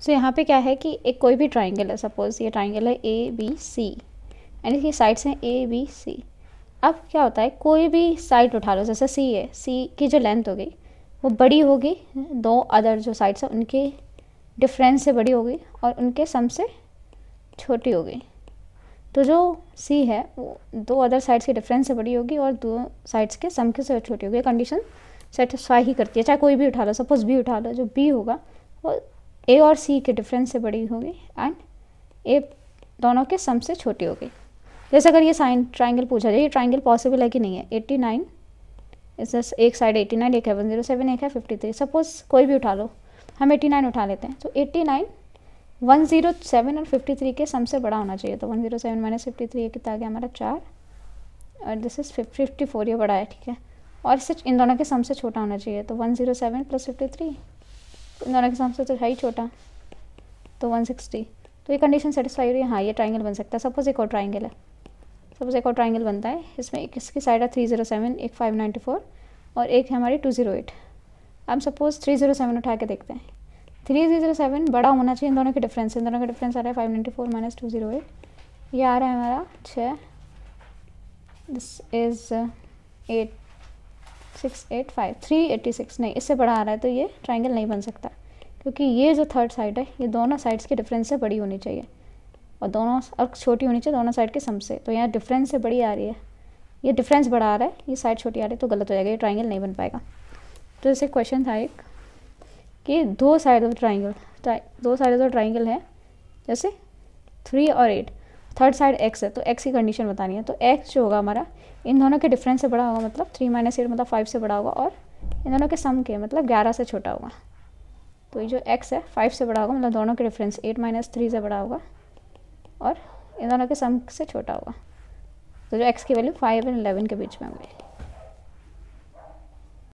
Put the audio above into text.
सो so, यहाँ पे क्या है कि एक कोई भी ट्राइंगल है सपोज़ ये ट्राइंगल है ए बी सी एंड इसकी साइड्स हैं ए बी सी अब क्या होता है कोई भी साइड उठा लो जैसे सी है सी की जो लेंथ हो गई वो बड़ी होगी दो अदर जो साइड्स हैं उनके डिफरेंस से बड़ी होगी और उनके सम से छोटी होगी तो जो सी है वो दो अदर साइड्स के डिफरेंस से बड़ी होगी और दो साइड्स के सम के से छोटी होगी कंडीशन सेटिस्फाई ही करती है चाहे कोई भी उठा लो सपोज बी उठा लो जो बी होगा वो ए और सी के डिफरेंस से बड़ी होगी एंड ए दोनों के सम से छोटी होगी जैसे अगर ये साइन ट्राइंगल पूछा जाए ये ट्राइंगल पॉसिबल है कि नहीं है एट्टी नाइन इस एक साइड एटी नाइन एक है वन जीरो सेवन एक है फिफ्टी थ्री सपोज़ कोई भी उठा लो हम एटी नाइन उठा लेते हैं तो eighty nine one zero seven और फिफ्टी थ्री के सम से बड़ा होना चाहिए तो one zero seven minus fifty three कितना आ गया हमारा चार और दिस इज़ फिफ्टी फोर ये बड़ा है ठीक है और इससे इन दोनों के सम से छोटा होना चाहिए तो one zero seven plus fifty three दोनों के हिसाब से तो है ही छोटा तो वन सिक्सटी तो ये कंडीशन सेटिस्फाई हो रही है हाँ ये ट्राइंगल बन सकता है सपोज एक और ट्राइंगल है सपोज एक और ट्राइंगल बनता है इसमें एक इसकी साइड है थ्री ज़ीरो सेवन एक फाइव नाइन्टी फोर और एक है हमारी टू ज़ीरो एट हम सपोज थ्री ज़ीरो सेवन उठा के देखते हैं थ्री ज़ीरो सेवन बड़ा होना चाहिए इन दोनों के डिफरेंस इन दोनों का डिफरेंस आ रहा है five ninety four minus two zero eight ये आ रहा है हमारा छः this is eight six eight five three eighty six नहीं इससे बड़ा आ रहा है तो ये ट्राइंगल नहीं बन सकता क्योंकि ये जो थर्ड साइड है ये दोनों साइड्स की डिफरेंस से बड़ी होनी चाहिए और दोनों और छोटी होनी चाहिए दोनों साइड के सम से तो यहाँ डिफरेंस से बड़ी आ रही है ये डिफरेंस बड़ा आ रहा है ये साइड छोटी आ रही है तो गलत हो जाएगा ये ट्राइंगल नहीं बन पाएगा तो जैसे क्वेश्चन था एक कि दो साइड ऑफ ट्राइंगल दो साइड ऑफ ट्राइंगल है जैसे थ्री और एट थर्ड साइड एक्स है तो एक्स की कंडीशन बतानी है तो एक्स जो होगा हमारा इन दोनों के डिफरेंस से बड़ा होगा मतलब थ्री माइनस एट मतलब फाइव से बड़ा होगा और इन दोनों के सम के मतलब ग्यारह से छोटा होगा तो ये जो एक्स है फाइव से बड़ा होगा मतलब दोनों के डिफरेंस एट माइनस थ्री से बड़ा होगा और इन दोनों के सम से छोटा होगा तो जो एक्स की वैल्यू फाइव एंड एलेवन के बीच में होगी